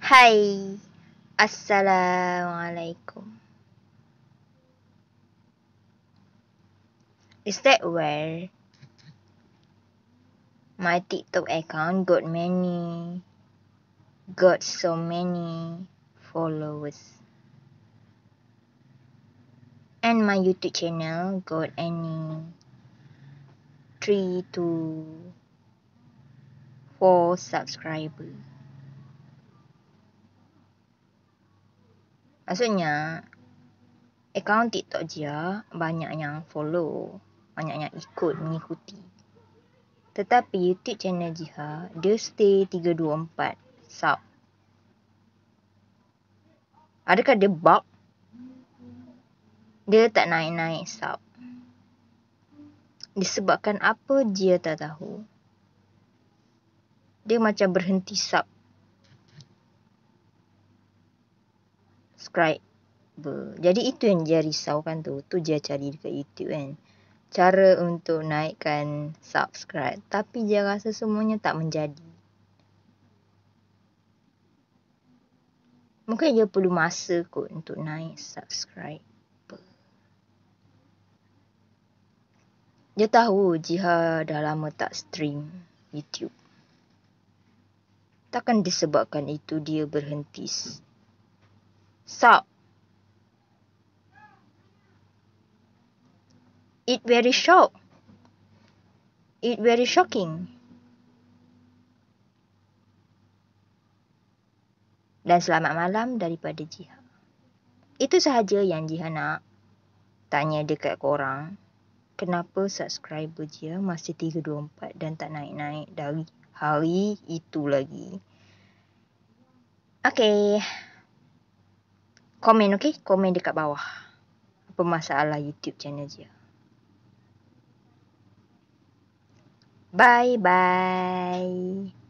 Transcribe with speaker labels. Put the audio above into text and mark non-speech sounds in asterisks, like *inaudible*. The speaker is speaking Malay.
Speaker 1: Hai *coughs* Assalamualaikum Is that where my TikTok account got many got so many followers and my YouTube channel got any 3 to four subscriber. Maksudnya, akaun TikTok dia banyak yang follow, banyak yang ikut, mengikuti. Tetapi YouTube channel Jiha, dia stay 324 sub. Adakah dia bug? Dia tak naik-naik sub. Disebabkan apa dia tak tahu. Dia macam berhenti sub. Subscribe. Jadi itu yang dia risaukan tu. Tu dia cari dekat YouTube kan. Cara untuk naikkan subscribe. Tapi dia rasa semuanya tak menjadi. Mungkin dia perlu masa kot untuk naik subscribe. Dia tahu Jiha dah lama tak stream YouTube takkan disebabkan itu dia berhenti. Sub. It very shock. It very shocking. Dan selamat malam daripada Jihan. Itu sahaja yang Jihan nak tanya dekat korang. Kenapa subscriber Jihan masih 324 dan tak naik-naik dari hari itu lagi. Okay. Komen okay? Komen dekat bawah. Apa masalah YouTube channel dia. Bye-bye.